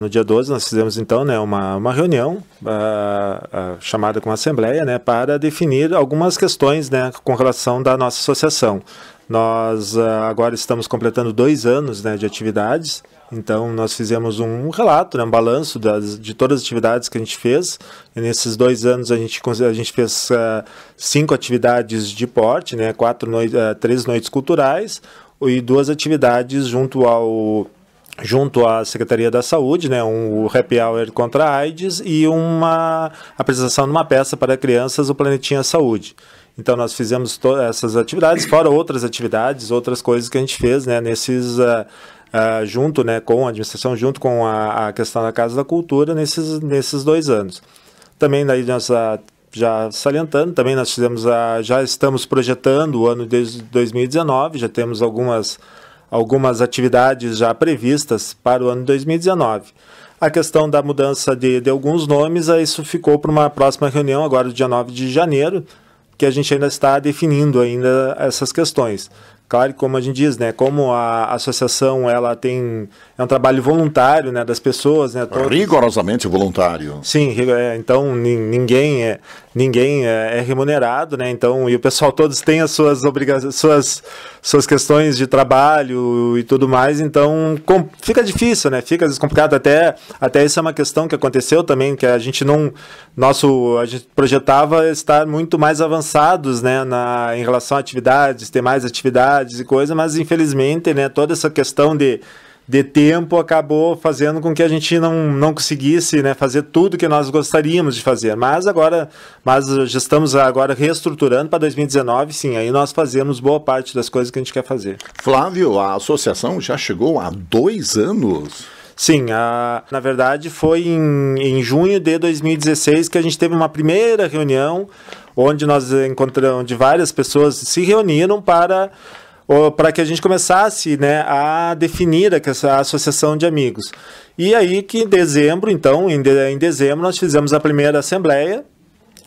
No dia 12 nós fizemos então né, uma, uma reunião ah, ah, chamada com a Assembleia né, para definir algumas questões né, com relação da nossa associação. Nós ah, agora estamos completando dois anos né, de atividades, então nós fizemos um relato, né, um balanço das, de todas as atividades que a gente fez. E nesses dois anos a gente, a gente fez cinco atividades de porte, né, quatro noites, três noites culturais e duas atividades junto ao junto à Secretaria da Saúde, né, um happy hour contra a AIDS e uma apresentação de uma peça para crianças, o Planetinha Saúde. Então nós fizemos todas essas atividades, fora outras atividades, outras coisas que a gente fez, né, nesses uh, uh, junto, né, com a administração, junto com a, a, questão da Casa da Cultura nesses nesses dois anos. Também daí nós já salientando, também nós fizemos a, já estamos projetando o ano de 2019, já temos algumas algumas atividades já previstas para o ano 2019. A questão da mudança de, de alguns nomes, isso ficou para uma próxima reunião, agora dia 9 de janeiro, que a gente ainda está definindo ainda essas questões. Claro, como a gente diz, né? Como a associação ela tem é um trabalho voluntário, né, das pessoas, né? Todos... Rigorosamente voluntário. Sim, é, então ninguém é ninguém é, é, remunerado, né? Então e o pessoal todos tem as suas obrigações, suas suas questões de trabalho e tudo mais, então com... fica difícil, né? Fica vezes, complicado até até isso é uma questão que aconteceu também que a gente não nosso a gente projetava estar muito mais avançados, né, na em relação a atividades, ter mais atividades cidades e coisas, mas infelizmente, né, toda essa questão de de tempo acabou fazendo com que a gente não, não conseguisse né, fazer tudo que nós gostaríamos de fazer. Mas agora, mas já estamos agora reestruturando para 2019, sim, aí nós fazemos boa parte das coisas que a gente quer fazer. Flávio, a associação já chegou há dois anos. Sim, a, na verdade foi em, em junho de 2016 que a gente teve uma primeira reunião onde nós encontramos, onde várias pessoas se reuniram para para que a gente começasse né, a definir a associação de amigos. E aí que em dezembro, então, em, de, em dezembro, nós fizemos a primeira assembleia,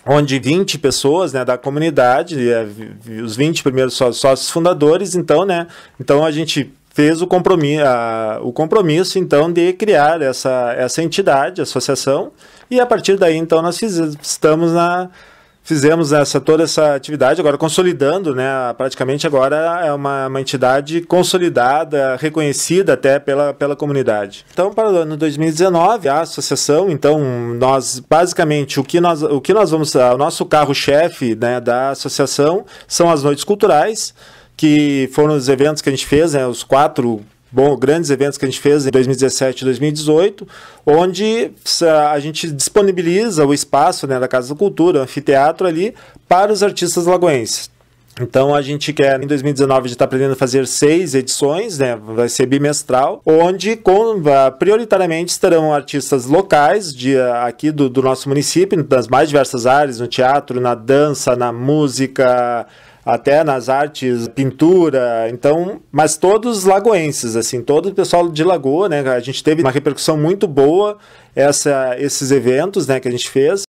onde 20 pessoas né, da comunidade, é, os 20 primeiros sócios fundadores, então, né, então a gente fez o compromisso, a, o compromisso então de criar essa, essa entidade, associação, e a partir daí então nós estamos na fizemos essa toda essa atividade agora consolidando né praticamente agora é uma, uma entidade consolidada reconhecida até pela, pela comunidade então para o ano 2019 a associação então nós basicamente o que nós o que nós vamos o nosso carro chefe né da associação são as noites culturais que foram os eventos que a gente fez né os quatro bom, grandes eventos que a gente fez em 2017 e 2018, onde ah, a gente disponibiliza o espaço né, da Casa da Cultura, o anfiteatro ali, para os artistas lagoenses. Então a gente quer em 2019 está aprendendo a fazer seis edições, né? Vai ser bimestral, onde com, ah, prioritariamente estarão artistas locais de ah, aqui do, do nosso município, nas mais diversas áreas, no teatro, na dança, na música, até nas artes, pintura, então, mas todos lagoenses, assim, todo o pessoal de Lagoa, né? A gente teve uma repercussão muito boa essa, esses eventos, né, que a gente fez.